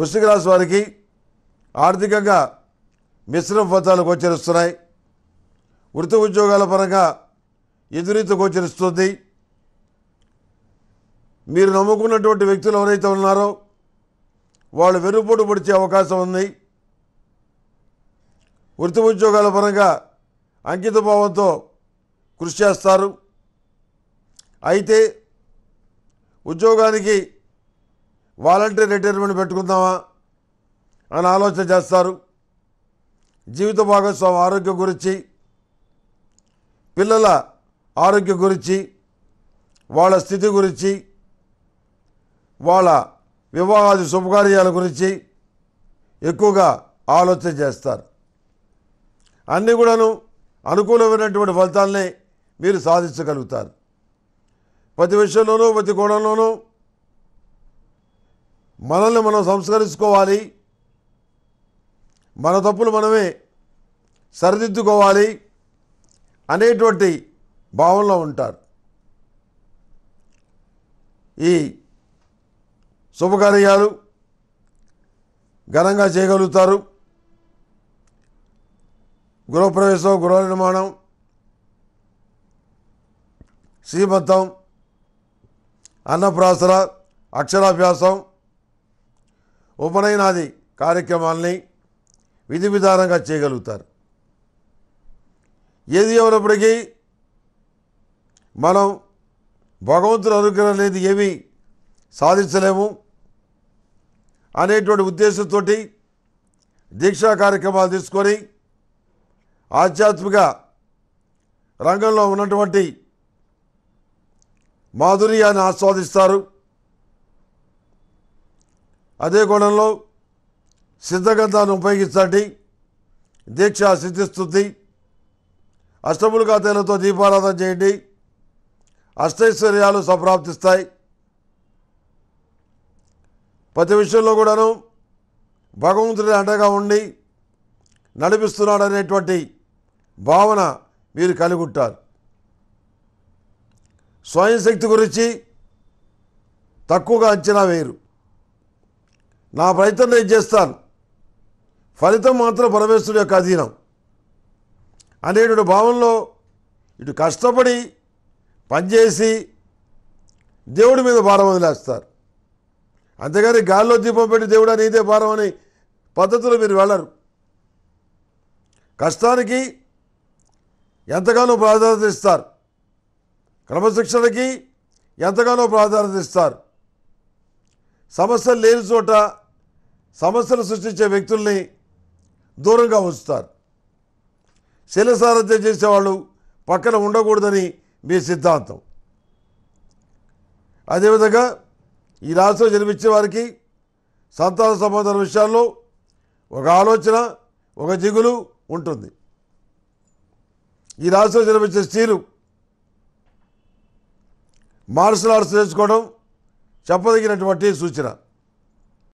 వృశ్చిక రాశి వారికి ఆర్థికంగా మిశ్రమ ఫలితాలు గోచరిస్తున్నాయి వృత్తి ఉద్యోగాల పరంగా ఎదురీత గోచరిస్తుంది మీరు నమ్ముకున్నటువంటి వ్యక్తులు ఎవరైతే ఉన్నారో వాళ్ళు వెనుపోటు పొడిచే అవకాశం ఉంది వృత్తి ఉద్యోగాల పరంగా అంకితభావంతో కృషి చేస్తారు అయితే ఉద్యోగానికి వాలంటీర్ రిటైర్మెంట్ పెట్టుకుందామా అని ఆలోచన చేస్తారు జీవిత భాగస్వామి ఆరోగ్యం గురించి పిల్లల ఆరోగ్యం గురించి వాళ్ళ స్థితి గురించి వాళ్ళ వివాహాది శుభకార్యాల గురించి ఎక్కువగా ఆలోచన చేస్తారు అన్నీ కూడాను అనుకూలమైనటువంటి ఫలితాలని మీరు సాధించగలుగుతారు ప్రతి విషయంలోనూ ప్రతి కోణంలోనూ మనల్ని మనం సంస్కరించుకోవాలి మన తప్పులు మనమే సరిదిద్దుకోవాలి అనేటువంటి భావంలో ఉంటారు ఈ శుభకార్యాలు ఘనంగా చేయగలుగుతారు గృహప్రవేశం గృహ నిర్మాణం శ్రీమంతం అన్నప్రాసన అక్షరాభ్యాసం ఉపనయనాది కార్యక్రమాల్ని విధి విధానంగా చేయగలుగుతారు ఏది ఎవరప్పటికీ మనం భగవంతుడు అనుగ్రహం లేదు ఏమీ సాధించలేము అనేటువంటి ఉద్దేశంతో దీక్షా కార్యక్రమాలు తీసుకొని ఆధ్యాత్మిక రంగంలో ఉన్నటువంటి మాధుర్యాన్ని ఆస్వాదిస్తారు అదే కోణంలో సిద్ధగంధాన్ని ఉపయోగిస్తాటి దీక్ష సిద్ధిస్తుంది అష్టములుగా తేలతో దీపారాధన చేయండి అష్టైశ్వర్యాలు సంప్రాప్తిస్తాయి ప్రతి విషయంలో కూడాను భగవంతుడి అండగా ఉండి నడిపిస్తున్నాడనేటువంటి భావన మీరు కలిగి ఉంటారు స్వయం శక్తి గురించి తక్కువగా అంచనా వేయరు నా ప్రయత్నం నేను చేస్తాను ఫలితం మాత్రం పరమేశ్వరుడు యొక్క అధీనం అనేటువంటి భావంలో ఇటు కష్టపడి పనిచేసి దేవుడి మీద భారం వదిలేస్తారు అంతేగాని గాల్లో దీపం పెట్టి దేవుడా నీదే భారం అనే పద్ధతులు మీరు వెళ్ళరు కష్టానికి ఎంతగానో ప్రాధాన్యత ఇస్తారు క్రమశిక్షణకి ఎంతగానో ప్రాధాన్యత ఇస్తారు సమస్యలు లేని చోట సమస్యలు సృష్టించే వ్యక్తుల్ని దూరంగా ఉంచుతారు శిలసారథ్యం చేసేవాళ్ళు పక్కన ఉండకూడదని మీ సిద్ధాంతం అదేవిధంగా ఈ రాశిలో జన్మించే వారికి సంతాన సంబంధాల విషయాల్లో ఒక ఆలోచన ఒక జిగులు ఉంటుంది ఈ రాశిలో జన్మించే స్త్రీలు మార్షల్ ఆర్ట్స్ నేర్చుకోవడం చెప్పదగినటువంటి సూచన